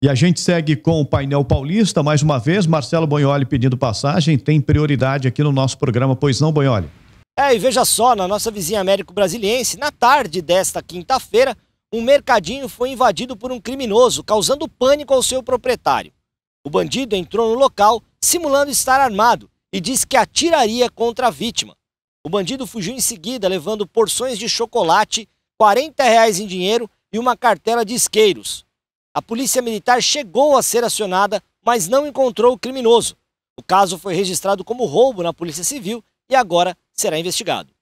E a gente segue com o painel paulista, mais uma vez, Marcelo Bonholi pedindo passagem, tem prioridade aqui no nosso programa, pois não, Bonholi? É, e veja só, na nossa vizinha Américo-Brasiliense, na tarde desta quinta-feira, um mercadinho foi invadido por um criminoso, causando pânico ao seu proprietário. O bandido entrou no local, simulando estar armado, e disse que atiraria contra a vítima. O bandido fugiu em seguida, levando porções de chocolate, 40 reais em dinheiro e uma cartela de isqueiros. A polícia militar chegou a ser acionada, mas não encontrou o criminoso. O caso foi registrado como roubo na Polícia Civil e agora será investigado.